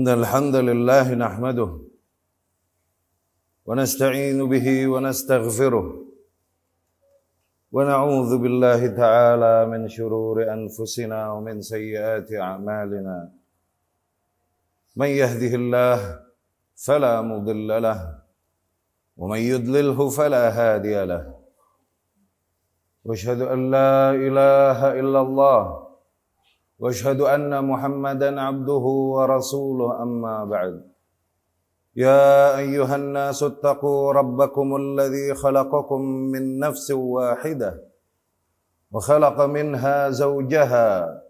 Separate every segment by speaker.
Speaker 1: إن الحمد لله نحمده ونستعين به ونستغفره ونعوذ بالله تعالى من شرور أنفسنا ومن سيئات أعمالنا من يهده الله فلا مضل له ومن يضلله فلا هادي له واشهد أن لا إله إلا الله واشهد ان محمدا عبده ورسوله اما بعد يا ايها الناس اتقوا ربكم الذي خلقكم من نفس واحده وخلق منها زوجها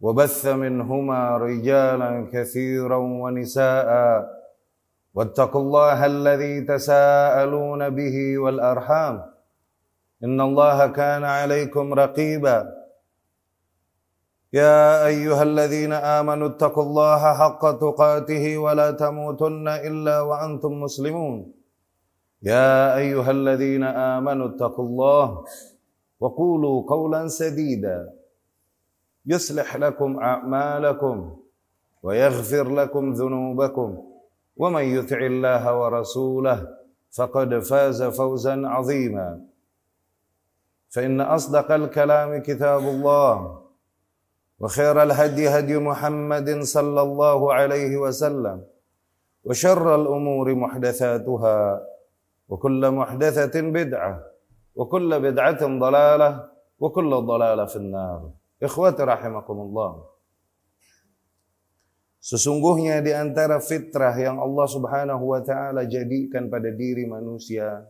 Speaker 1: وبث منهما رجالا كثيرا ونساء واتقوا الله الذي تساءلون به والارحام ان الله كان عليكم رقيبا يا ايها الذين امنوا اتقوا الله حق تقاته ولا تموتن الا وانتم مسلمون يا ايها الذين امنوا اتقوا الله وقولوا قولا سديدا يصلح لكم اعمالكم ويغفر لكم ذنوبكم ومن يطع الله ورسوله فقد فاز فوزا عظيما فان اصدق الكلام كتاب الله وخير الهدي هدي محمد صلى الله عليه وسلم وشر الأمور محدثاتها وكل محدثة بدعة وكل بدعة ضلالة وكل ضلالة في النار إخوة رحمكم الله Sesungguhnya di antara fitrah yang Allah Subhanahu wa taala jadikan pada diri manusia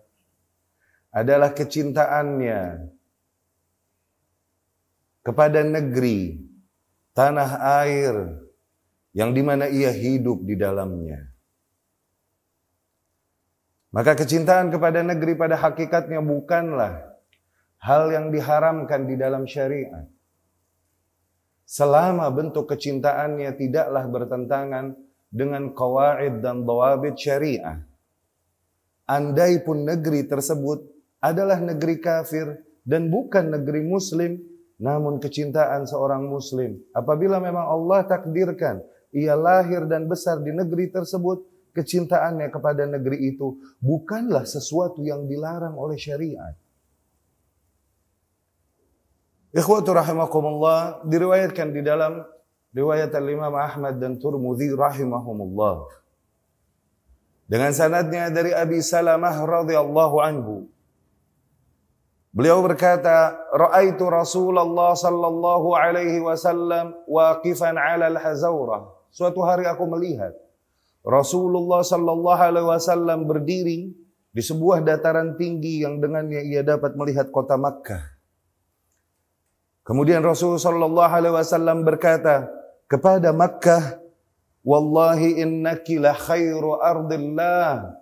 Speaker 1: adalah kecintaannya kepada negeri tanah air yang dimana ia hidup di dalamnya. Maka kecintaan kepada negeri pada hakikatnya bukanlah hal yang diharamkan di dalam syariat. Selama bentuk kecintaannya tidaklah bertentangan dengan kawaid dan dawabit syariah. Andai pun negeri tersebut adalah negeri kafir dan bukan negeri muslim, namun kecintaan seorang muslim apabila memang Allah takdirkan ia lahir dan besar di negeri tersebut, kecintaannya kepada negeri itu bukanlah sesuatu yang dilarang oleh syariat. Ikhwatu rahimakumullah diriwayatkan di dalam riwayat Imam Ahmad dan Turmudzi rahimahumullah. Dengan sanadnya dari Abi Salamah radhiyallahu anhu, Beliau berkata, "Ra'aitu Rasulullah sallallahu alaihi wasallam waqifan 'ala al hazaurah Suatu hari aku melihat Rasulullah sallallahu alaihi wasallam berdiri di sebuah dataran tinggi yang dengannya ia dapat melihat kota Makkah. Kemudian Rasulullah sallallahu alaihi wasallam berkata kepada Makkah, "Wallahi innaki la khairu ardillah."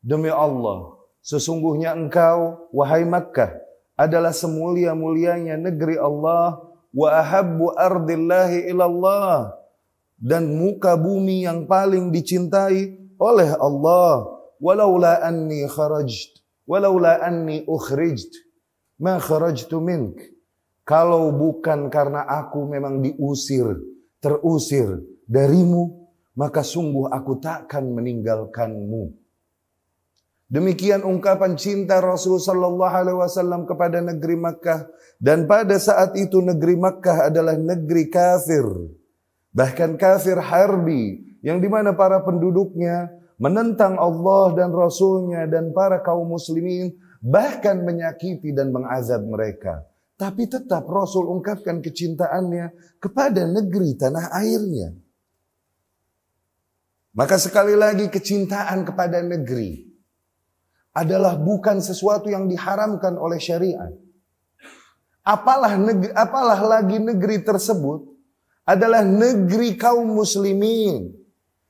Speaker 1: Demi Allah, sesungguhnya engkau wahai Makkah adalah semulia-mulianya negeri Allah wa ahabbu ardillahi ilallah dan muka bumi yang paling dicintai oleh Allah walaula anni kharajt walaula anni ukhrijt ma kharajtu mink kalau bukan karena aku memang diusir terusir darimu maka sungguh aku takkan meninggalkanmu Demikian ungkapan cinta Rasul sallallahu alaihi wasallam kepada negeri Makkah dan pada saat itu negeri Makkah adalah negeri kafir. Bahkan kafir harbi yang dimana para penduduknya menentang Allah dan Rasulnya dan para kaum muslimin bahkan menyakiti dan mengazab mereka. Tapi tetap Rasul ungkapkan kecintaannya kepada negeri tanah airnya. Maka sekali lagi kecintaan kepada negeri adalah bukan sesuatu yang diharamkan oleh syariat. Apalah negeri, apalah lagi negeri tersebut adalah negeri kaum muslimin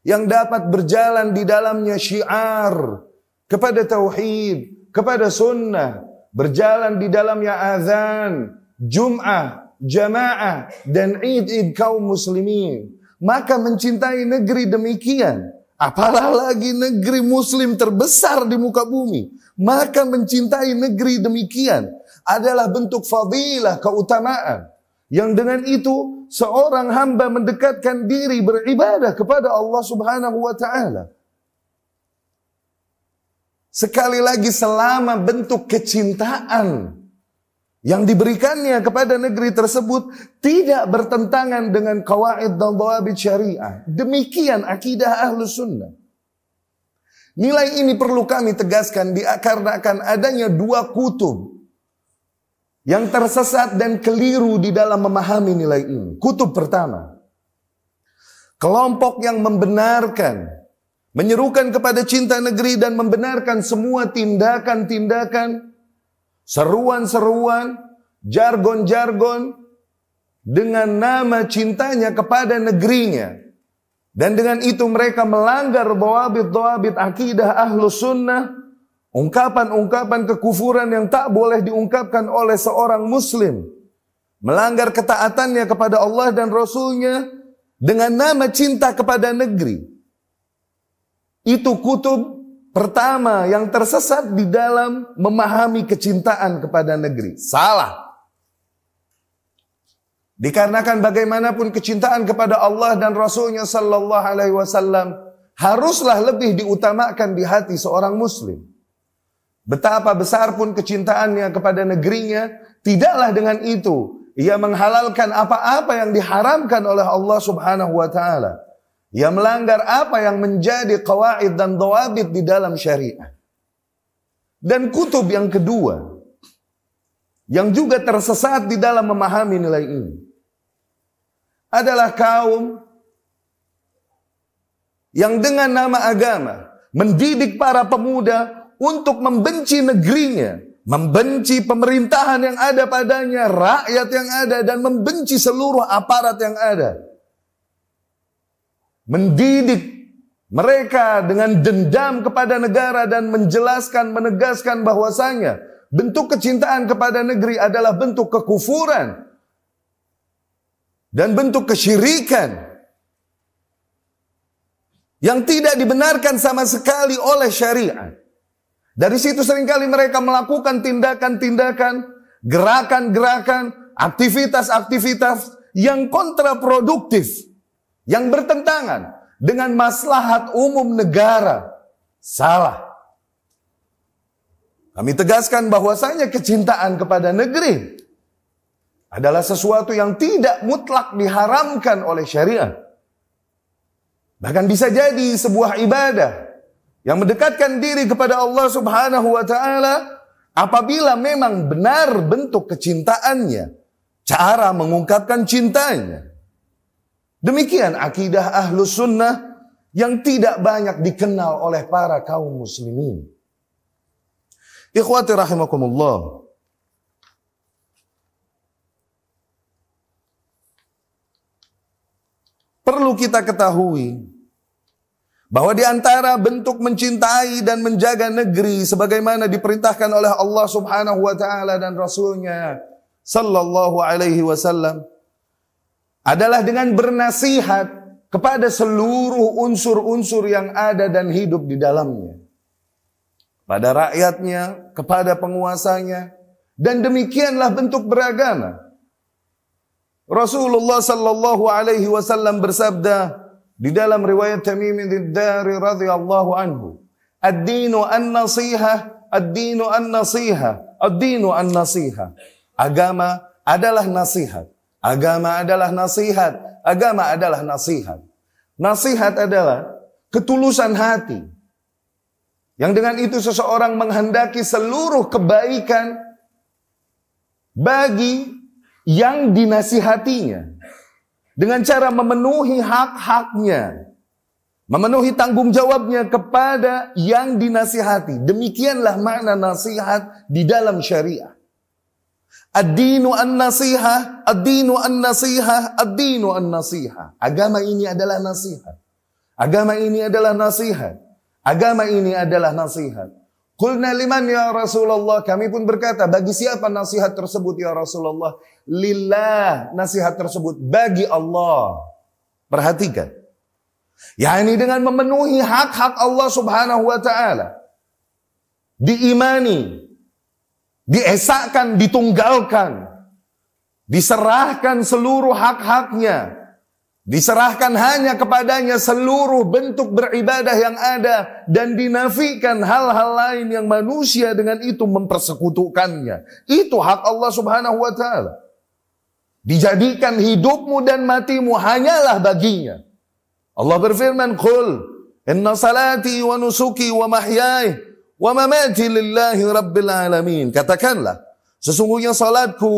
Speaker 1: yang dapat berjalan di dalamnya syiar kepada tauhid, kepada sunnah, berjalan di dalamnya azan, jum'ah, jamaah dan id-id kaum muslimin. Maka mencintai negeri demikian Apalah lagi negeri muslim terbesar di muka bumi. Maka mencintai negeri demikian adalah bentuk fadilah keutamaan. Yang dengan itu seorang hamba mendekatkan diri beribadah kepada Allah subhanahu wa ta'ala. Sekali lagi selama bentuk kecintaan yang diberikannya kepada negeri tersebut tidak bertentangan dengan kawaid dan dawabit syariah. Demikian akidah ahlus sunnah. Nilai ini perlu kami tegaskan dikarenakan adanya dua kutub yang tersesat dan keliru di dalam memahami nilai ini. Kutub pertama, kelompok yang membenarkan, menyerukan kepada cinta negeri dan membenarkan semua tindakan-tindakan seruan-seruan, jargon-jargon dengan nama cintanya kepada negerinya. Dan dengan itu mereka melanggar doabit-doabit akidah ahlu sunnah. Ungkapan-ungkapan kekufuran yang tak boleh diungkapkan oleh seorang muslim. Melanggar ketaatannya kepada Allah dan Rasulnya dengan nama cinta kepada negeri. Itu kutub Pertama, yang tersesat di dalam memahami kecintaan kepada negeri. Salah. Dikarenakan bagaimanapun kecintaan kepada Allah dan Rasulnya Sallallahu Alaihi Wasallam haruslah lebih diutamakan di hati seorang Muslim. Betapa besar pun kecintaannya kepada negerinya, tidaklah dengan itu ia menghalalkan apa-apa yang diharamkan oleh Allah Subhanahu Wa Taala. Yang melanggar apa yang menjadi kawaid dan doabit di dalam syariah. Dan kutub yang kedua. Yang juga tersesat di dalam memahami nilai ini. Adalah kaum yang dengan nama agama mendidik para pemuda untuk membenci negerinya, membenci pemerintahan yang ada padanya, rakyat yang ada, dan membenci seluruh aparat yang ada mendidik mereka dengan dendam kepada negara dan menjelaskan menegaskan bahwasanya bentuk kecintaan kepada negeri adalah bentuk kekufuran dan bentuk kesyirikan yang tidak dibenarkan sama sekali oleh syariat. Dari situ seringkali mereka melakukan tindakan-tindakan, gerakan-gerakan, aktivitas-aktivitas yang kontraproduktif yang bertentangan dengan maslahat umum negara salah. Kami tegaskan bahwasanya kecintaan kepada negeri adalah sesuatu yang tidak mutlak diharamkan oleh syariat. Bahkan bisa jadi sebuah ibadah yang mendekatkan diri kepada Allah Subhanahu wa taala apabila memang benar bentuk kecintaannya, cara mengungkapkan cintanya. Demikian akidah ahlus sunnah yang tidak banyak dikenal oleh para kaum muslimin. Ikhwati rahimakumullah. Perlu kita ketahui bahwa di antara bentuk mencintai dan menjaga negeri sebagaimana diperintahkan oleh Allah Subhanahu wa taala dan rasulnya sallallahu alaihi wasallam adalah dengan bernasihat kepada seluruh unsur-unsur yang ada dan hidup di dalamnya. Pada rakyatnya, kepada penguasanya. Dan demikianlah bentuk beragama. Rasulullah sallallahu alaihi wasallam bersabda di dalam riwayat Tamim bin Dari radhiyallahu anhu, "Ad-dinu an-nasihah, ad-dinu an-nasihah, ad-dinu an-nasihah." Agama adalah nasihat. Agama adalah nasihat. Agama adalah nasihat. Nasihat adalah ketulusan hati. Yang dengan itu seseorang menghendaki seluruh kebaikan bagi yang dinasihatinya. Dengan cara memenuhi hak-haknya. Memenuhi tanggung jawabnya kepada yang dinasihati. Demikianlah makna nasihat di dalam syariah. Ad-dinu an-nasihah, ad-dinu an-nasihah, ad-dinu an-nasihah. Agama ini adalah nasihat. Agama ini adalah nasihat. Agama ini adalah nasihat. Kulna liman ya Rasulullah. Kami pun berkata, bagi siapa nasihat tersebut ya Rasulullah? Lillah nasihat tersebut bagi Allah. Perhatikan. Ya ini dengan memenuhi hak-hak Allah subhanahu wa ta'ala. Diimani, diesakan, ditunggalkan, diserahkan seluruh hak-haknya, diserahkan hanya kepadanya seluruh bentuk beribadah yang ada dan dinafikan hal-hal lain yang manusia dengan itu mempersekutukannya. Itu hak Allah Subhanahu wa taala. Dijadikan hidupmu dan matimu hanyalah baginya. Allah berfirman, "Qul inna salati wa nusuki wa mahyai Wa mamati lillahi rabbil alamin. Katakanlah, sesungguhnya salatku,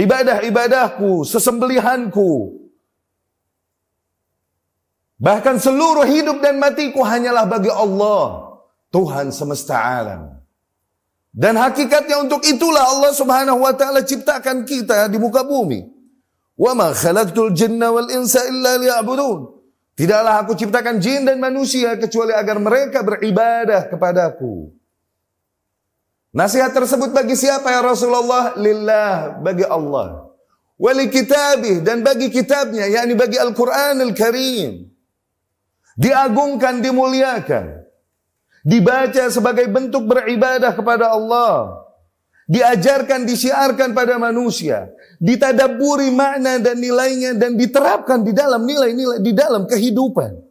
Speaker 1: ibadah-ibadahku, sesembelihanku, bahkan seluruh hidup dan matiku hanyalah bagi Allah, Tuhan semesta alam. Dan hakikatnya untuk itulah Allah Subhanahu wa taala ciptakan kita di muka bumi. Wa ma khalaqtul jinna wal insa illa liya'budun. Tidaklah aku ciptakan jin dan manusia kecuali agar mereka beribadah kepadaku. Nasihat tersebut bagi siapa ya Rasulullah? Lillah, bagi Allah. Wali kitabih dan bagi kitabnya, yakni bagi Al-Quran Al-Karim. Diagungkan, dimuliakan. Dibaca sebagai bentuk beribadah kepada Allah diajarkan, disiarkan pada manusia, ditadaburi makna dan nilainya dan diterapkan di dalam nilai-nilai di dalam kehidupan.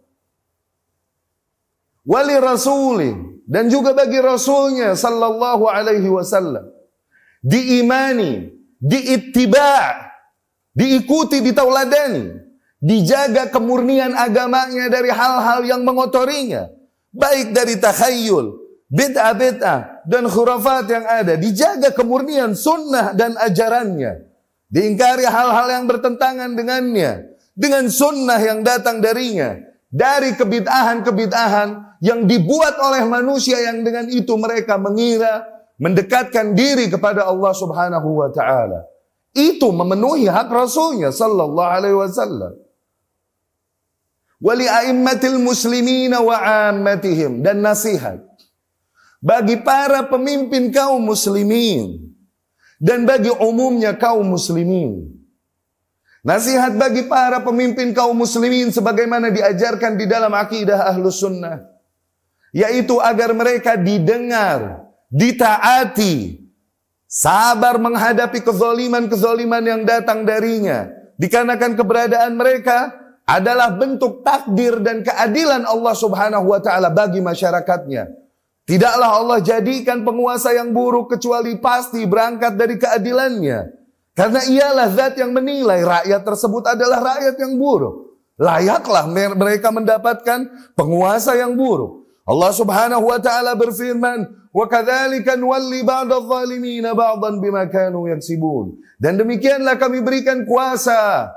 Speaker 1: Wali rasulin dan juga bagi rasulnya sallallahu alaihi wasallam diimani, diittiba, diikuti, ditauladani, dijaga kemurnian agamanya dari hal-hal yang mengotorinya, baik dari takhayul, bid'ah-bid'ah dan khurafat yang ada, dijaga kemurnian sunnah dan ajarannya. Diingkari hal-hal yang bertentangan dengannya, dengan sunnah yang datang darinya, dari kebid'ahan-kebid'ahan yang dibuat oleh manusia yang dengan itu mereka mengira mendekatkan diri kepada Allah Subhanahu wa taala. Itu memenuhi hak Rasulnya sallallahu alaihi wasallam wali aimmatil muslimin wa ammatihim dan nasihat bagi para pemimpin kaum muslimin dan bagi umumnya kaum muslimin. Nasihat bagi para pemimpin kaum muslimin sebagaimana diajarkan di dalam akidah ahlu sunnah. Yaitu agar mereka didengar, ditaati, sabar menghadapi kezoliman-kezoliman yang datang darinya. Dikarenakan keberadaan mereka adalah bentuk takdir dan keadilan Allah subhanahu wa ta'ala bagi masyarakatnya. Tidaklah Allah jadikan penguasa yang buruk kecuali pasti berangkat dari keadilannya. Karena ialah zat yang menilai rakyat tersebut adalah rakyat yang buruk. Layaklah mereka mendapatkan penguasa yang buruk. Allah Subhanahu wa taala berfirman, "Wa نُوَلِّ nuwalli الظَّالِمِينَ بَعْضًا بِمَا كَانُوا kanu Dan demikianlah kami berikan kuasa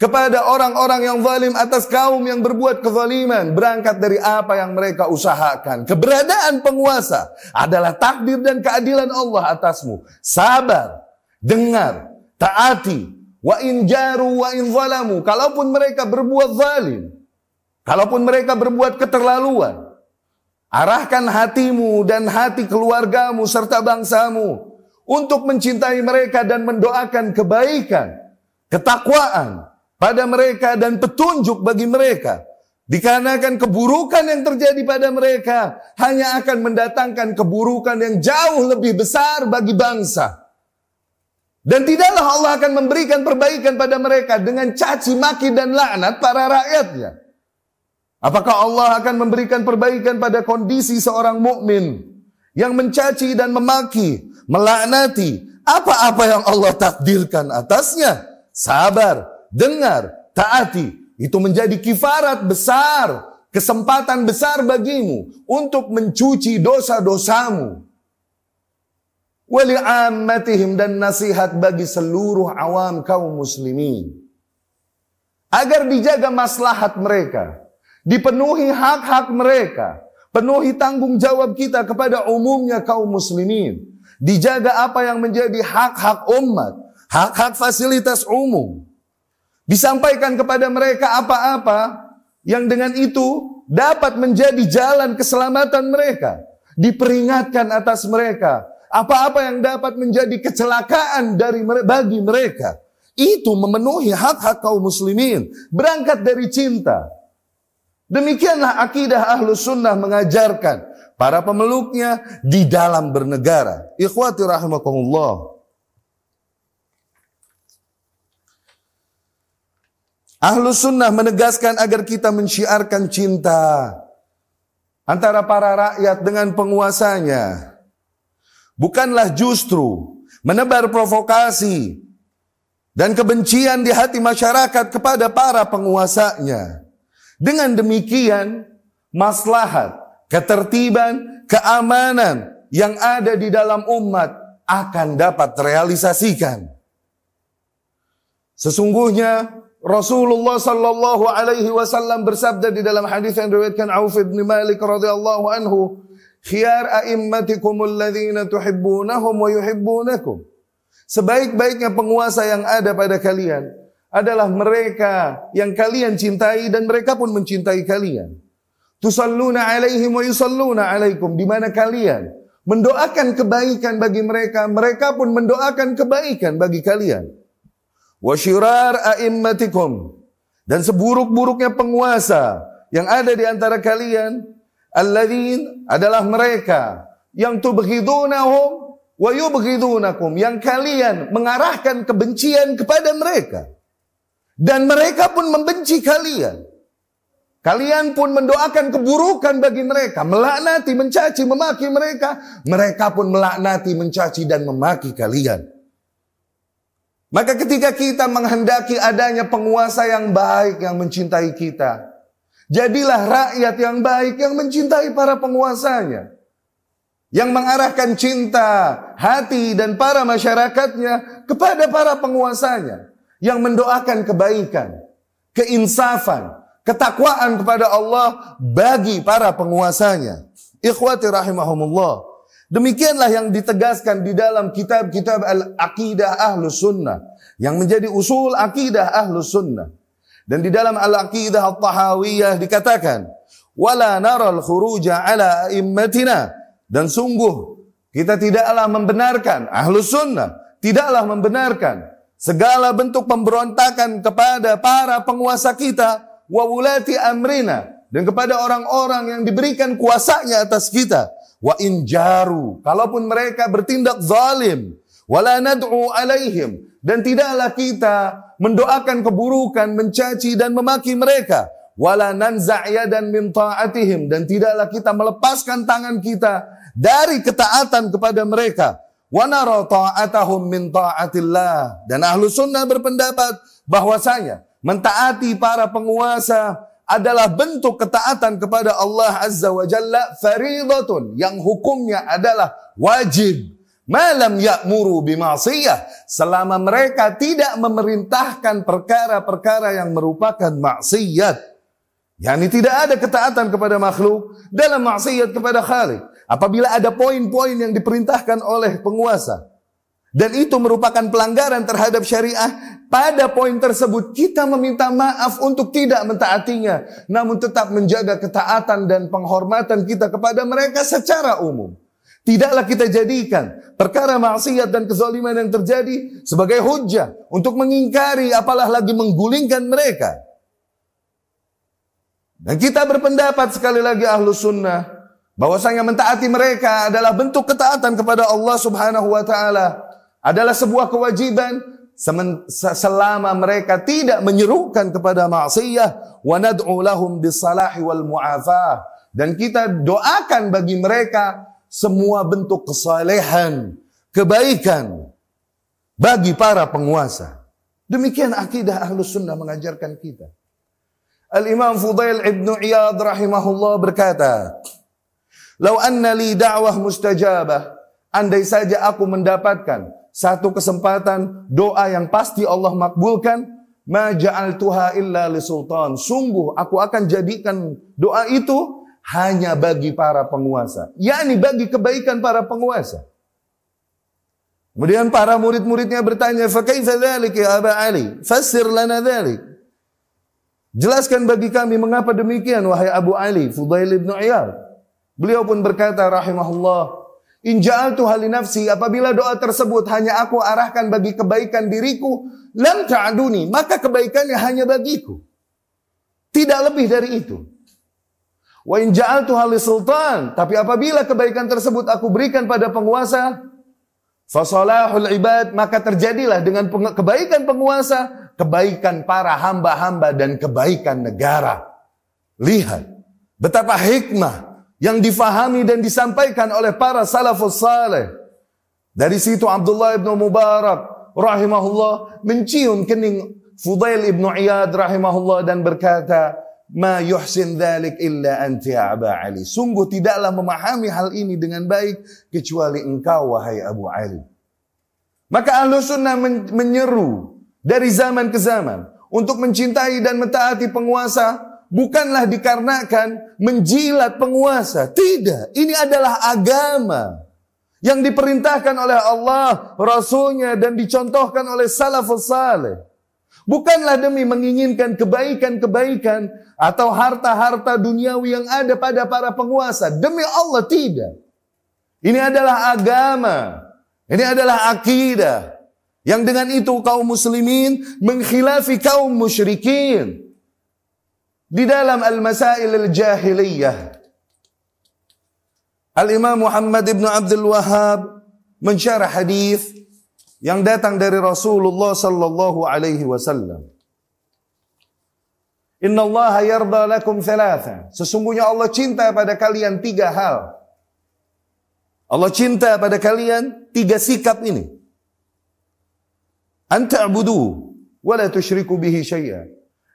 Speaker 1: kepada orang-orang yang zalim atas kaum yang berbuat kezaliman berangkat dari apa yang mereka usahakan. Keberadaan penguasa adalah takdir dan keadilan Allah atasmu. Sabar, dengar, taati, wa in jaru wa in zalamu. Kalaupun mereka berbuat zalim, kalaupun mereka berbuat keterlaluan, arahkan hatimu dan hati keluargamu serta bangsamu untuk mencintai mereka dan mendoakan kebaikan, ketakwaan, pada mereka dan petunjuk bagi mereka. Dikarenakan keburukan yang terjadi pada mereka hanya akan mendatangkan keburukan yang jauh lebih besar bagi bangsa. Dan tidaklah Allah akan memberikan perbaikan pada mereka dengan caci maki dan laknat para rakyatnya. Apakah Allah akan memberikan perbaikan pada kondisi seorang mukmin yang mencaci dan memaki, melaknati apa-apa yang Allah takdirkan atasnya? Sabar, dengar, taati. Itu menjadi kifarat besar, kesempatan besar bagimu untuk mencuci dosa-dosamu. Wali ammatihim dan nasihat bagi seluruh awam kaum muslimin. Agar dijaga maslahat mereka, dipenuhi hak-hak mereka, penuhi tanggung jawab kita kepada umumnya kaum muslimin. Dijaga apa yang menjadi hak-hak umat, hak-hak fasilitas umum disampaikan kepada mereka apa-apa yang dengan itu dapat menjadi jalan keselamatan mereka, diperingatkan atas mereka, apa-apa yang dapat menjadi kecelakaan dari bagi mereka. Itu memenuhi hak-hak kaum muslimin, berangkat dari cinta. Demikianlah akidah ahlus sunnah mengajarkan para pemeluknya di dalam bernegara. Ikhwati rahimakumullah. Ahlus sunnah menegaskan agar kita mensyiarkan cinta antara para rakyat dengan penguasanya. Bukanlah justru menebar provokasi dan kebencian di hati masyarakat kepada para penguasanya. Dengan demikian, maslahat, ketertiban, keamanan yang ada di dalam umat akan dapat terrealisasikan. Sesungguhnya Rasulullah sallallahu alaihi wasallam bersabda di dalam hadis yang diriwayatkan Auf bin Malik radhiyallahu anhu, "Khiyar a'immatikum alladziina tuhibbunahum wa yuhibbunakum." Sebaik-baiknya penguasa yang ada pada kalian adalah mereka yang kalian cintai dan mereka pun mencintai kalian. Tusalluna alaihim wa yusalluna alaikum. Di mana kalian mendoakan kebaikan bagi mereka, mereka pun mendoakan kebaikan bagi kalian wa a'immatikum dan seburuk-buruknya penguasa yang ada di antara kalian alladzin adalah mereka yang tubghidunahum wa yubghidunakum yang kalian mengarahkan kebencian kepada mereka dan mereka pun membenci kalian Kalian pun mendoakan keburukan bagi mereka, melaknati, mencaci, memaki mereka. Mereka pun melaknati, mencaci, dan memaki kalian. Maka ketika kita menghendaki adanya penguasa yang baik yang mencintai kita, jadilah rakyat yang baik yang mencintai para penguasanya. Yang mengarahkan cinta, hati dan para masyarakatnya kepada para penguasanya. Yang mendoakan kebaikan, keinsafan, ketakwaan kepada Allah bagi para penguasanya. Ikhwati rahimahumullah. Demikianlah yang ditegaskan di dalam kitab-kitab Al-Aqidah Ahlus Sunnah. Yang menjadi usul Aqidah Ahlus Sunnah. Dan di dalam Al-Aqidah Al-Tahawiyah dikatakan, Wala naral khuruja ala immatina. Dan sungguh, kita tidaklah membenarkan, Ahlus Sunnah, tidaklah membenarkan segala bentuk pemberontakan kepada para penguasa kita, wa amrina, dan kepada orang-orang yang diberikan kuasanya atas kita wa injaru kalaupun mereka bertindak zalim wala nad'u alaihim dan tidaklah kita mendoakan keburukan mencaci dan memaki mereka wala nanza'ya dan min ta'atihim dan tidaklah kita melepaskan tangan kita dari ketaatan kepada mereka wa nara ta'atahum min dan ahlu sunnah berpendapat bahwasanya mentaati para penguasa adalah bentuk ketaatan kepada Allah Azza wa Jalla faridatun yang hukumnya adalah wajib. Malam ya'muru bima'siyah. Selama mereka tidak memerintahkan perkara-perkara yang merupakan maksiat. Yani tidak ada ketaatan kepada makhluk dalam maksiat kepada Khalik. Apabila ada poin-poin yang diperintahkan oleh penguasa. Dan itu merupakan pelanggaran terhadap syariah. Pada poin tersebut kita meminta maaf untuk tidak mentaatinya. Namun tetap menjaga ketaatan dan penghormatan kita kepada mereka secara umum. Tidaklah kita jadikan perkara maksiat dan kezaliman yang terjadi sebagai hujah untuk mengingkari apalah lagi menggulingkan mereka. Dan kita berpendapat sekali lagi ahlu sunnah bahwasanya mentaati mereka adalah bentuk ketaatan kepada Allah Subhanahu wa taala adalah sebuah kewajiban selama mereka tidak menyerukan kepada maksiyah wa nad'u lahum bisalahi wal mu'afah dan kita doakan bagi mereka semua bentuk kesalehan, kebaikan bagi para penguasa. Demikian akidah Ahlus Sunnah mengajarkan kita. Al-Imam Fudail Ibn Iyad rahimahullah berkata, "Lau anna li da'wah mustajabah, andai saja aku mendapatkan satu kesempatan doa yang pasti Allah makbulkan ma ja'altuha illa sultan sungguh aku akan jadikan doa itu hanya bagi para penguasa yakni bagi kebaikan para penguasa Kemudian para murid-muridnya bertanya, fakih dzalik ya Aba Ali? Fassir lana dzalik." Jelaskan bagi kami mengapa demikian wahai Abu Ali Fudail bin Iyad. Beliau pun berkata rahimahullah, Inja'al tuhali nafsi apabila doa tersebut hanya aku arahkan bagi kebaikan diriku lam ta'aduni maka kebaikannya hanya bagiku tidak lebih dari itu wa inja'al tuhali sultan tapi apabila kebaikan tersebut aku berikan pada penguasa fasalahul ibad maka terjadilah dengan kebaikan penguasa kebaikan para hamba-hamba dan kebaikan negara lihat betapa hikmah yang difahami dan disampaikan oleh para salafus saleh. Dari situ Abdullah ibnu Mubarak rahimahullah mencium kening Fudail ibnu Iyad rahimahullah dan berkata, Ma yuhsin dhalik illa anti Aba Ali. Sungguh tidaklah memahami hal ini dengan baik kecuali engkau wahai Abu Ali. Maka ahlu sunnah men menyeru dari zaman ke zaman untuk mencintai dan mentaati penguasa bukanlah dikarenakan menjilat penguasa. Tidak, ini adalah agama yang diperintahkan oleh Allah, Rasulnya dan dicontohkan oleh salafus saleh. Bukanlah demi menginginkan kebaikan-kebaikan atau harta-harta duniawi yang ada pada para penguasa. Demi Allah tidak. Ini adalah agama. Ini adalah akidah. Yang dengan itu kaum muslimin mengkhilafi kaum musyrikin di dalam al-masail al-jahiliyah Al-Imam Muhammad ibn Abdul Wahab mensyarah hadis yang datang dari Rasulullah sallallahu alaihi wasallam. Inna Allah yarda lakum thalatha. Sesungguhnya Allah cinta pada kalian tiga hal. Allah cinta pada kalian tiga sikap ini. Anta abudu wa la tusyriku bihi syai'an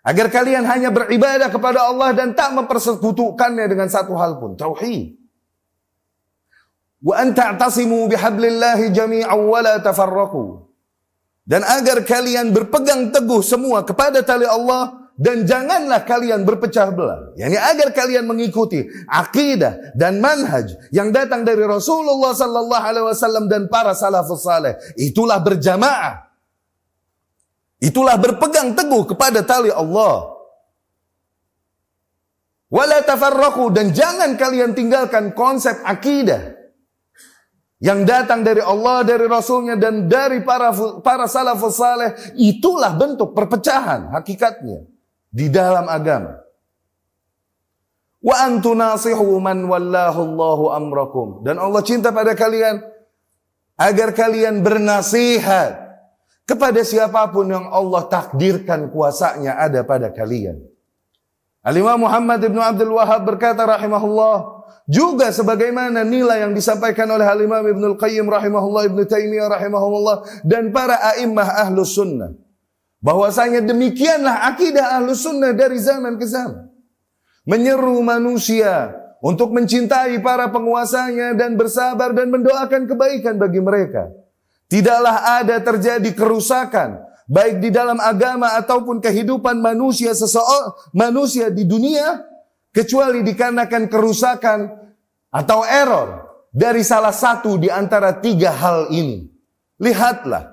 Speaker 1: Agar kalian hanya beribadah kepada Allah dan tak mempersekutukannya dengan satu hal pun. Tauhid. Wa bihablillahi Dan agar kalian berpegang teguh semua kepada tali Allah dan janganlah kalian berpecah belah. Yani agar kalian mengikuti akidah dan manhaj yang datang dari Rasulullah sallallahu alaihi wasallam dan para salafus saleh. Itulah berjamaah Itulah berpegang teguh kepada tali Allah. Wala tafarraku dan jangan kalian tinggalkan konsep akidah yang datang dari Allah, dari Rasulnya dan dari para para salafus saleh itulah bentuk perpecahan hakikatnya di dalam agama. Wa antunasihu man wallahu Allahu amrakum dan Allah cinta pada kalian agar kalian bernasihat kepada siapapun yang Allah takdirkan kuasanya ada pada kalian. Alimah Muhammad ibnu Abdul Wahab berkata rahimahullah juga sebagaimana nilai yang disampaikan oleh Alimah Ibnu Qayyim rahimahullah Ibnu Taimiyah rahimahullah dan para a'immah ahlu sunnah bahwasanya demikianlah akidah ahlu sunnah dari zaman ke zaman menyeru manusia untuk mencintai para penguasanya dan bersabar dan mendoakan kebaikan bagi mereka. Tidaklah ada terjadi kerusakan baik di dalam agama ataupun kehidupan manusia seseorang manusia di dunia kecuali dikarenakan kerusakan atau error dari salah satu di antara tiga hal ini. Lihatlah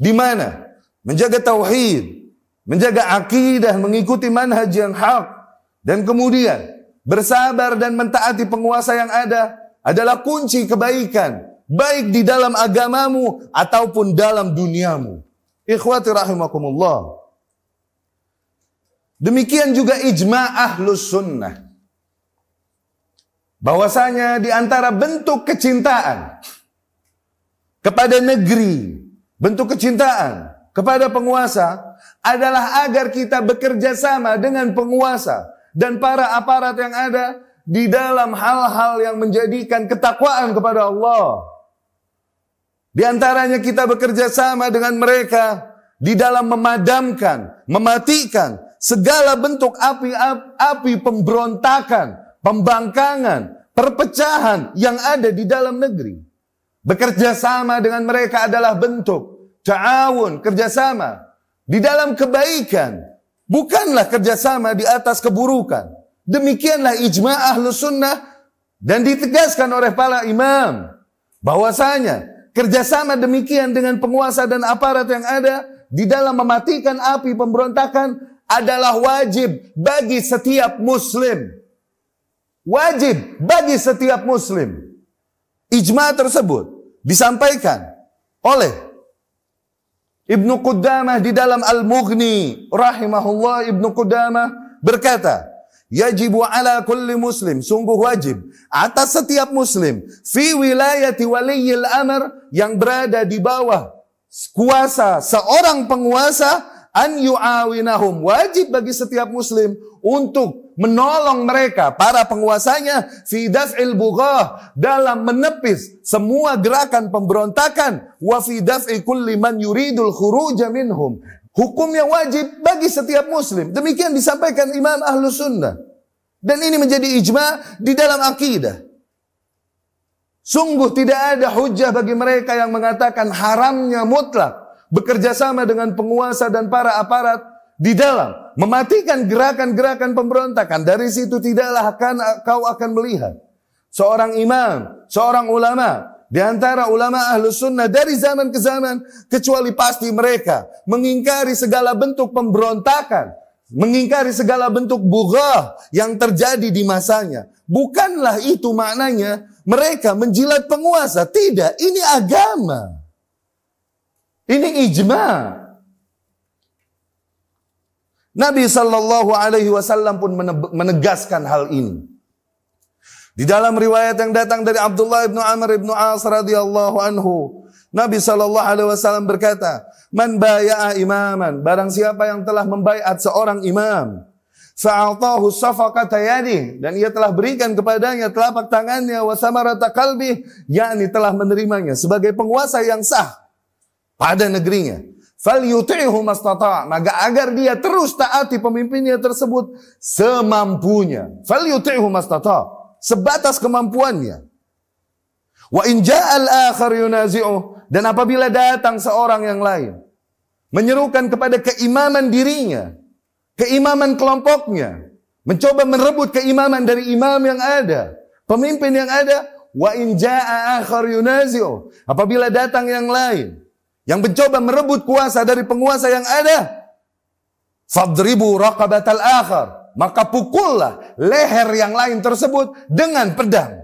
Speaker 1: di mana menjaga tauhid, menjaga akidah, mengikuti manhaj yang hak dan kemudian bersabar dan mentaati penguasa yang ada adalah kunci kebaikan Baik di dalam agamamu ataupun dalam duniamu. Ikhwati rahimakumullah. Demikian juga ijma ahlus sunnah. Bahwasanya di antara bentuk kecintaan kepada negeri, bentuk kecintaan kepada penguasa adalah agar kita bekerja sama dengan penguasa dan para aparat yang ada di dalam hal-hal yang menjadikan ketakwaan kepada Allah di antaranya kita bekerja sama dengan mereka di dalam memadamkan, mematikan segala bentuk api api, pemberontakan, pembangkangan, perpecahan yang ada di dalam negeri. Bekerja sama dengan mereka adalah bentuk ta'awun, kerjasama di dalam kebaikan, bukanlah kerjasama di atas keburukan. Demikianlah ijma ahlu sunnah dan ditegaskan oleh para imam bahwasanya kerjasama demikian dengan penguasa dan aparat yang ada di dalam mematikan api pemberontakan adalah wajib bagi setiap muslim. Wajib bagi setiap muslim. Ijma tersebut disampaikan oleh Ibnu Qudamah di dalam Al-Mughni rahimahullah Ibnu Qudamah berkata, Yajibu ala kulli muslim. Sungguh wajib. Atas setiap muslim. Fi wilayati waliyil amr. Yang berada di bawah. Kuasa seorang penguasa. An yu'awinahum. Wajib bagi setiap muslim. Untuk menolong mereka. Para penguasanya. Fi daf'il bughah. Dalam menepis semua gerakan pemberontakan. Wa fi daf'i kulli man yuridul khuruja minhum. Hukum yang wajib bagi setiap muslim. Demikian disampaikan Imam Ahlus Sunnah. Dan ini menjadi ijma di dalam akidah. Sungguh tidak ada hujah bagi mereka yang mengatakan haramnya mutlak bekerja sama dengan penguasa dan para aparat di dalam mematikan gerakan-gerakan pemberontakan. Dari situ tidaklah akan kau akan melihat seorang imam, seorang ulama di antara ulama ahlu sunnah dari zaman ke zaman kecuali pasti mereka mengingkari segala bentuk pemberontakan mengingkari segala bentuk bughah yang terjadi di masanya bukanlah itu maknanya mereka menjilat penguasa tidak ini agama ini ijma Nabi sallallahu Alaihi Wasallam pun menegaskan hal ini di dalam riwayat yang datang dari Abdullah ibnu Amr ibnu As radhiyallahu anhu, Nabi Shallallahu Alaihi Wasallam berkata, "Man baya'a imaman, barang siapa yang telah membayat seorang imam, fa'atahu safaqata dan ia telah berikan kepadanya telapak tangannya wa samarata qalbi, yakni telah menerimanya sebagai penguasa yang sah pada negerinya. Falyuti'hu mastata', maka agar dia terus taati pemimpinnya tersebut semampunya. Falyuti'hu mastata' sebatas kemampuannya. Wa in ja'al akhar dan apabila datang seorang yang lain menyerukan kepada keimaman dirinya, keimaman kelompoknya, mencoba merebut keimaman dari imam yang ada, pemimpin yang ada, wa in jaa akhar Apabila datang yang lain yang mencoba merebut kuasa dari penguasa yang ada, fadribu raqabatal akhar. Maka pukullah leher yang lain tersebut dengan pedang.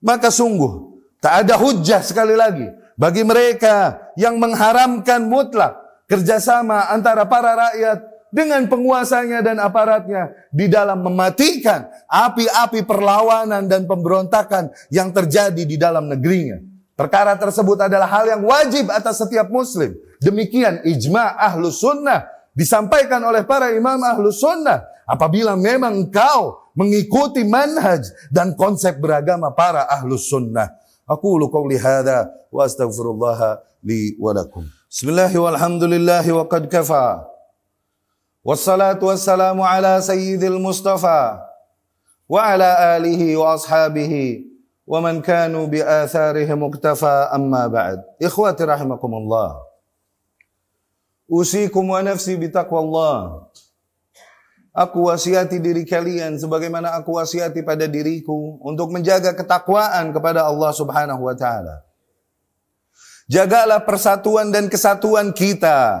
Speaker 1: Maka sungguh tak ada hujah sekali lagi bagi mereka yang mengharamkan mutlak kerjasama antara para rakyat dengan penguasanya dan aparatnya di dalam mematikan api-api perlawanan dan pemberontakan yang terjadi di dalam negerinya. Perkara tersebut adalah hal yang wajib atas setiap muslim. Demikian ijma ahlus sunnah disampaikan oleh para imam ahlu sunnah. Apabila memang kau mengikuti manhaj dan konsep beragama para ahlu sunnah. Aku lukau lihada wa astaghfirullah li walakum. Bismillahirrahmanirrahim. Wa qad kafa. Wassalatu wassalamu ala sayyidil mustafa. Wa ala alihi wa ashabihi. Wa man kanu bi atharihi muktafa amma ba'd. Ikhwati rahimakumullah. Usikum wa nafsi bitaqwallah. Aku wasiati diri kalian sebagaimana aku wasiati pada diriku untuk menjaga ketakwaan kepada Allah Subhanahu wa taala. Jagalah persatuan dan kesatuan kita.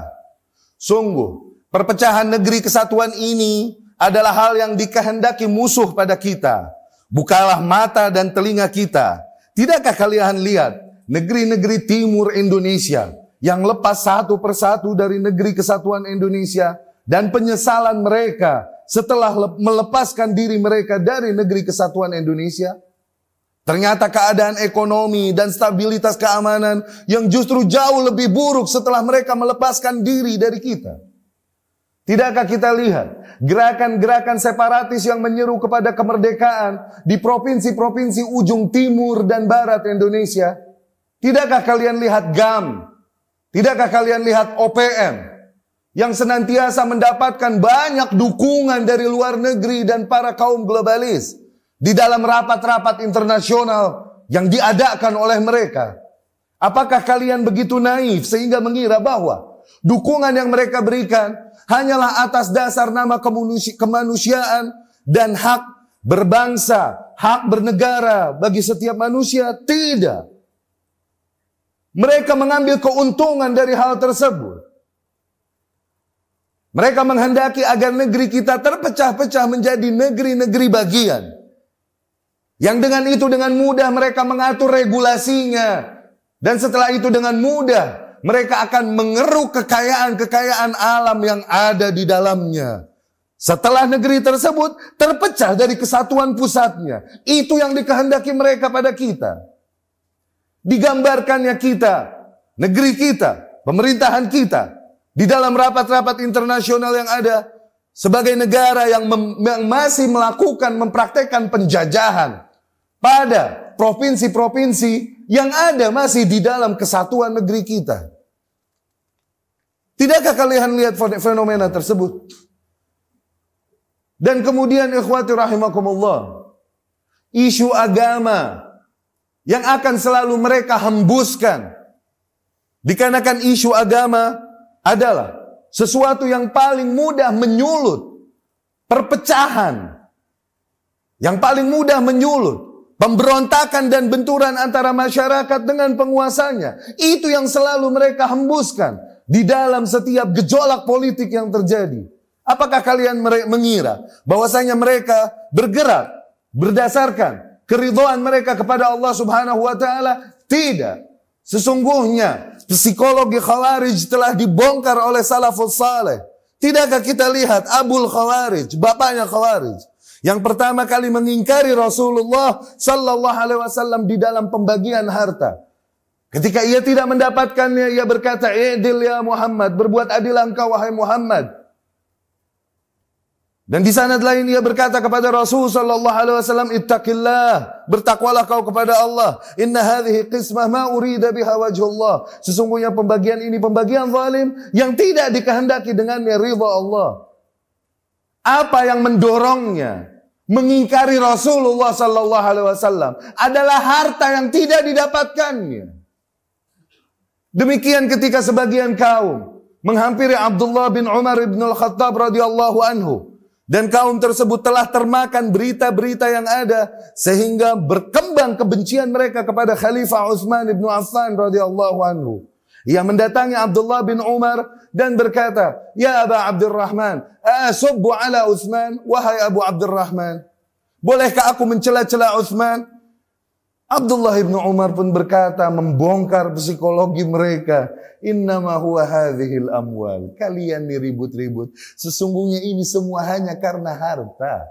Speaker 1: Sungguh, perpecahan negeri kesatuan ini adalah hal yang dikehendaki musuh pada kita. Bukalah mata dan telinga kita. Tidakkah kalian lihat negeri-negeri timur Indonesia yang lepas satu persatu dari negeri kesatuan Indonesia dan penyesalan mereka setelah melepaskan diri mereka dari negeri kesatuan Indonesia. Ternyata keadaan ekonomi dan stabilitas keamanan yang justru jauh lebih buruk setelah mereka melepaskan diri dari kita. Tidakkah kita lihat gerakan-gerakan separatis yang menyeru kepada kemerdekaan di provinsi-provinsi ujung timur dan barat Indonesia? Tidakkah kalian lihat GAM Tidakkah kalian lihat OPM yang senantiasa mendapatkan banyak dukungan dari luar negeri dan para kaum globalis di dalam rapat-rapat internasional yang diadakan oleh mereka? Apakah kalian begitu naif sehingga mengira bahwa dukungan yang mereka berikan hanyalah atas dasar nama kemanusiaan dan hak berbangsa, hak bernegara bagi setiap manusia? Tidak. Mereka mengambil keuntungan dari hal tersebut. Mereka menghendaki agar negeri kita terpecah-pecah menjadi negeri-negeri bagian. Yang dengan itu dengan mudah mereka mengatur regulasinya. Dan setelah itu dengan mudah mereka akan mengeruk kekayaan-kekayaan alam yang ada di dalamnya. Setelah negeri tersebut terpecah dari kesatuan pusatnya. Itu yang dikehendaki mereka pada kita digambarkannya kita, negeri kita, pemerintahan kita di dalam rapat-rapat internasional yang ada sebagai negara yang, yang masih melakukan mempraktekkan penjajahan pada provinsi-provinsi yang ada masih di dalam kesatuan negeri kita. Tidakkah kalian lihat fenomena tersebut? Dan kemudian ikhwati rahimakumullah, isu agama yang akan selalu mereka hembuskan dikarenakan isu agama adalah sesuatu yang paling mudah menyulut perpecahan yang paling mudah menyulut pemberontakan dan benturan antara masyarakat dengan penguasanya itu yang selalu mereka hembuskan di dalam setiap gejolak politik yang terjadi apakah kalian mengira bahwasanya mereka bergerak berdasarkan keridhaan mereka kepada Allah Subhanahu wa taala? Tidak. Sesungguhnya psikologi Khawarij telah dibongkar oleh salafus saleh. Tidakkah kita lihat Abu Khawarij, bapaknya Khawarij, yang pertama kali mengingkari Rasulullah sallallahu alaihi wasallam di dalam pembagian harta. Ketika ia tidak mendapatkannya, ia berkata, "Eh, ya Muhammad, berbuat adil engkau wahai Muhammad." Dan di sana lain ia berkata kepada Rasul sallallahu alaihi wasallam, "Ittaqillah, bertakwalah kau kepada Allah. Inna hadhihi qismah ma urida biha wajhullah." Sesungguhnya pembagian ini pembagian zalim yang tidak dikehendaki dengan ridha Allah. Apa yang mendorongnya mengingkari Rasulullah sallallahu alaihi wasallam adalah harta yang tidak didapatkannya. Demikian ketika sebagian kaum menghampiri Abdullah bin Umar bin Al-Khattab radhiyallahu anhu dan kaum tersebut telah termakan berita-berita yang ada sehingga berkembang kebencian mereka kepada Khalifah Utsman bin Affan radhiyallahu anhu. Ia mendatangi Abdullah bin Umar dan berkata, "Ya Aba Abdurrahman, asubbu ala Utsman, wahai Abu Abdurrahman, bolehkah aku mencela-cela Utsman?" Abdullah ibnu Umar pun berkata membongkar psikologi mereka. Innama huwa hadhil amwal. Kalian diribut-ribut. Sesungguhnya ini semua hanya karena harta.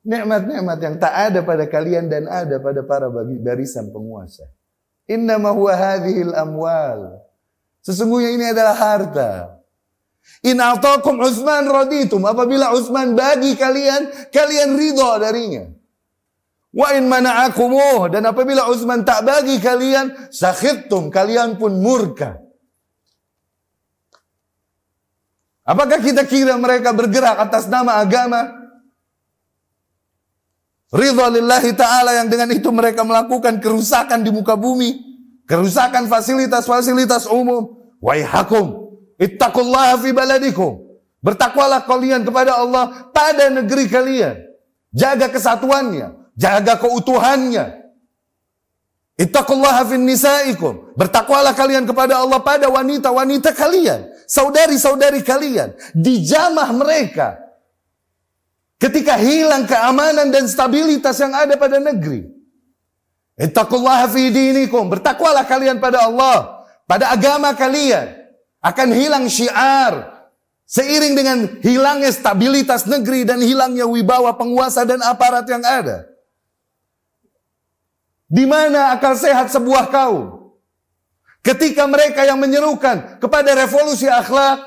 Speaker 1: Nikmat-nikmat yang tak ada pada kalian dan ada pada para barisan penguasa. Innama huwa hadhil amwal. Sesungguhnya ini adalah harta. In atakum Utsman raditum. Apabila Utsman bagi kalian, kalian ridho darinya. Wa in mana'akumuh dan apabila Utsman tak bagi kalian sakhittum kalian pun murka. Apakah kita kira mereka bergerak atas nama agama? Ridha lillahi ta'ala yang dengan itu mereka melakukan kerusakan di muka bumi. Kerusakan fasilitas-fasilitas umum. Waihakum. Ittaqullah fi baladikum. Bertakwalah kalian kepada Allah pada negeri kalian. Jaga kesatuannya. Jaga keutuhannya. Ittaqullaha fin nisaikum. Bertakwalah kalian kepada Allah pada wanita-wanita kalian. Saudari-saudari kalian. Dijamah mereka. Ketika hilang keamanan dan stabilitas yang ada pada negeri. Ittaqullaha fi dinikum. Bertakwalah kalian pada Allah. Pada agama kalian. Akan hilang syiar. Seiring dengan hilangnya stabilitas negeri dan hilangnya wibawa penguasa dan aparat yang ada. Di mana akal sehat sebuah kaum? Ketika mereka yang menyerukan kepada revolusi akhlak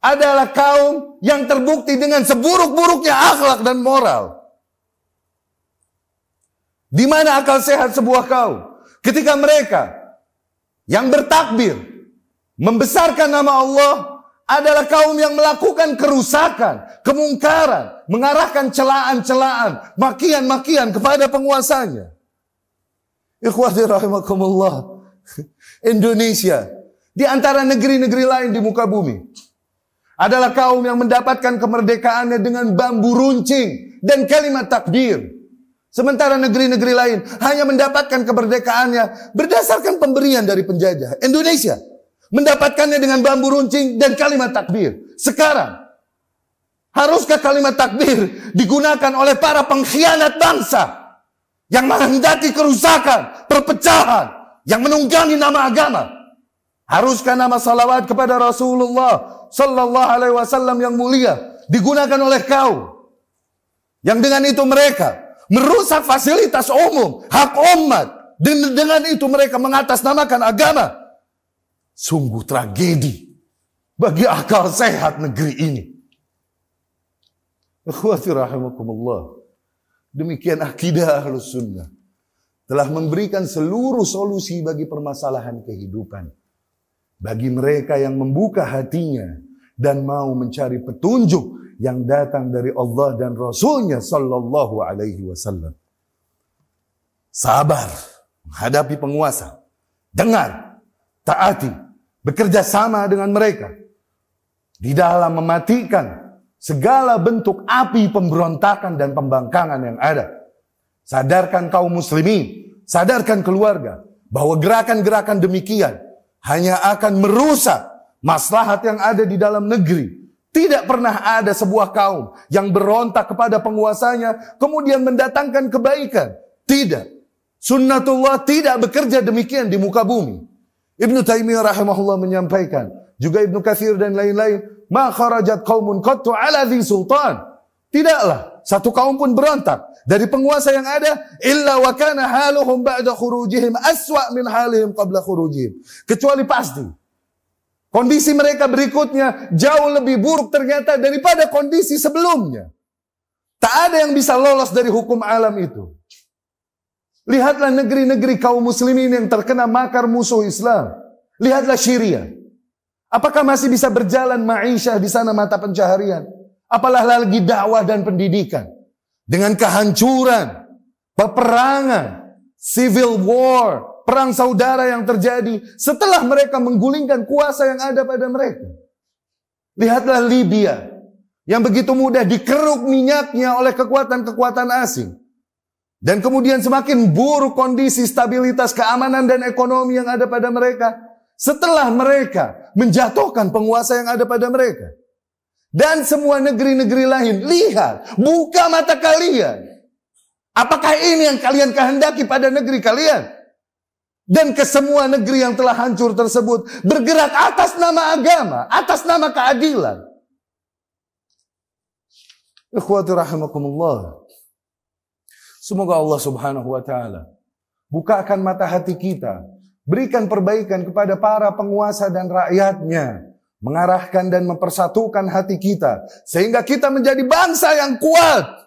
Speaker 1: adalah kaum yang terbukti dengan seburuk-buruknya akhlak dan moral. Di mana akal sehat sebuah kaum? Ketika mereka yang bertakbir membesarkan nama Allah adalah kaum yang melakukan kerusakan, kemungkaran, mengarahkan celaan-celaan, makian-makian kepada penguasanya. Ikhwati rahimakumullah. Indonesia. Di antara negeri-negeri lain di muka bumi. Adalah kaum yang mendapatkan kemerdekaannya dengan bambu runcing dan kalimat takbir. Sementara negeri-negeri lain hanya mendapatkan kemerdekaannya berdasarkan pemberian dari penjajah. Indonesia mendapatkannya dengan bambu runcing dan kalimat takbir. Sekarang haruskah kalimat takbir digunakan oleh para pengkhianat bangsa? yang menghendaki kerusakan, perpecahan, yang menunggangi nama agama. haruskan nama salawat kepada Rasulullah Sallallahu Alaihi Wasallam yang mulia digunakan oleh kau? Yang dengan itu mereka merusak fasilitas umum, hak umat. Dan dengan itu mereka mengatasnamakan agama. Sungguh tragedi bagi akal sehat negeri ini. Akhwati rahimakumullah. Demikian akidah ahlus sunnah. Telah memberikan seluruh solusi bagi permasalahan kehidupan. Bagi mereka yang membuka hatinya dan mau mencari petunjuk yang datang dari Allah dan Rasulnya Sallallahu Alaihi Wasallam. Sabar menghadapi penguasa. Dengar, taati, bekerja sama dengan mereka. Di dalam mematikan segala bentuk api pemberontakan dan pembangkangan yang ada. Sadarkan kaum muslimin, sadarkan keluarga bahwa gerakan-gerakan demikian hanya akan merusak maslahat yang ada di dalam negeri. Tidak pernah ada sebuah kaum yang berontak kepada penguasanya kemudian mendatangkan kebaikan. Tidak. Sunnatullah tidak bekerja demikian di muka bumi. Ibnu Taimiyah rahimahullah menyampaikan, juga Ibnu Katsir dan lain-lain ma kharajat qaumun qattu ala dhi sultan. Tidaklah satu kaum pun berontak dari penguasa yang ada illa wa kana haluhum ba'da khurujihim aswa min halihim qabla khurujihim. Kecuali pasti kondisi mereka berikutnya jauh lebih buruk ternyata daripada kondisi sebelumnya. Tak ada yang bisa lolos dari hukum alam itu. Lihatlah negeri-negeri kaum muslimin yang terkena makar musuh Islam. Lihatlah Syria. Apakah masih bisa berjalan maisha di sana mata pencaharian? Apalah lagi dakwah dan pendidikan. Dengan kehancuran, peperangan, civil war, perang saudara yang terjadi setelah mereka menggulingkan kuasa yang ada pada mereka. Lihatlah Libya yang begitu mudah dikeruk minyaknya oleh kekuatan-kekuatan asing. Dan kemudian semakin buruk kondisi stabilitas keamanan dan ekonomi yang ada pada mereka setelah mereka menjatuhkan penguasa yang ada pada mereka. Dan semua negeri-negeri lain, lihat, buka mata kalian. Apakah ini yang kalian kehendaki pada negeri kalian? Dan ke semua negeri yang telah hancur tersebut bergerak atas nama agama, atas nama keadilan. Ikhwati Semoga Allah subhanahu wa ta'ala bukakan mata hati kita Berikan perbaikan kepada para penguasa dan rakyatnya. Mengarahkan dan mempersatukan hati kita. Sehingga kita menjadi bangsa yang kuat.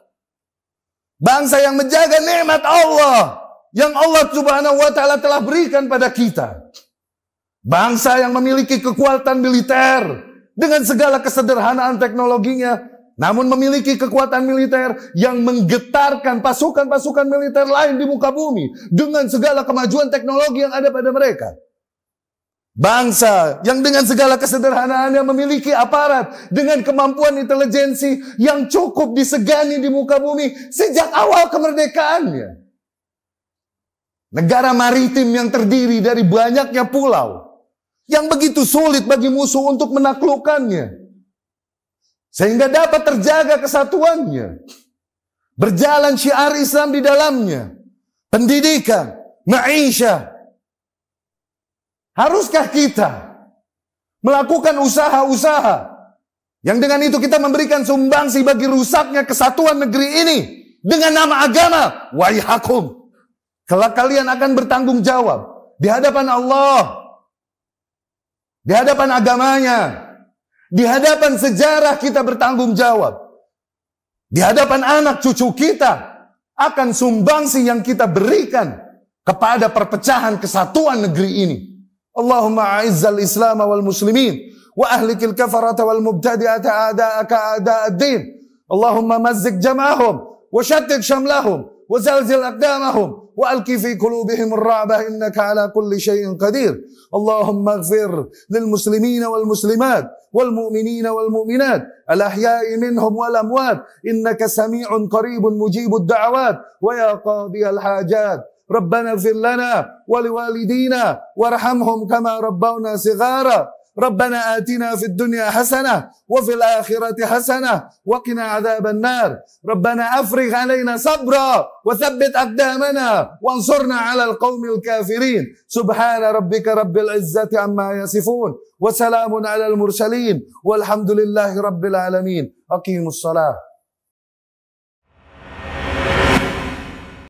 Speaker 1: Bangsa yang menjaga nikmat Allah. Yang Allah subhanahu wa ta'ala telah berikan pada kita. Bangsa yang memiliki kekuatan militer. Dengan segala kesederhanaan teknologinya namun memiliki kekuatan militer yang menggetarkan pasukan-pasukan militer lain di muka bumi dengan segala kemajuan teknologi yang ada pada mereka. Bangsa yang dengan segala kesederhanaannya memiliki aparat dengan kemampuan intelijensi yang cukup disegani di muka bumi sejak awal kemerdekaannya. Negara maritim yang terdiri dari banyaknya pulau yang begitu sulit bagi musuh untuk menaklukkannya. Sehingga dapat terjaga kesatuannya. Berjalan syiar Islam di dalamnya. Pendidikan, maisha. Haruskah kita melakukan usaha-usaha yang dengan itu kita memberikan sumbangsi bagi rusaknya kesatuan negeri ini dengan nama agama waihakum. Kalau kalian akan bertanggung jawab di hadapan Allah, di hadapan agamanya, di hadapan sejarah kita bertanggung jawab. Di hadapan anak cucu kita akan sumbangsi yang kita berikan kepada perpecahan kesatuan negeri ini. Allahumma a'izzal Islam wal muslimin wa ahlikil kafarata wal mubtadi'ata a'da'aka a'da'ad-din. Allahumma mazzik jam'ahum wa syattid syamlahum wa zalzil aqdamahum والق في قلوبهم الرعب إنك على كل شيء قدير اللهم اغفر للمسلمين والمسلمات والمؤمنين والمؤمنات الأحياء منهم والأموات إنك سميع قريب مجيب الدعوات ويا قاضي الحاجات ربنا اغفر لنا ولوالدينا وارحمهم كما ربونا صغارا ربنا آتنا في الدنيا حسنة وفي الآخرة حسنة وقنا عذاب النار ربنا أفرغ علينا صبرا وثبت أقدامنا وانصرنا على القوم الكافرين سبحان ربك رب العزة عما يصفون وسلام على المرسلين والحمد لله رب العالمين أقيموا الصلاة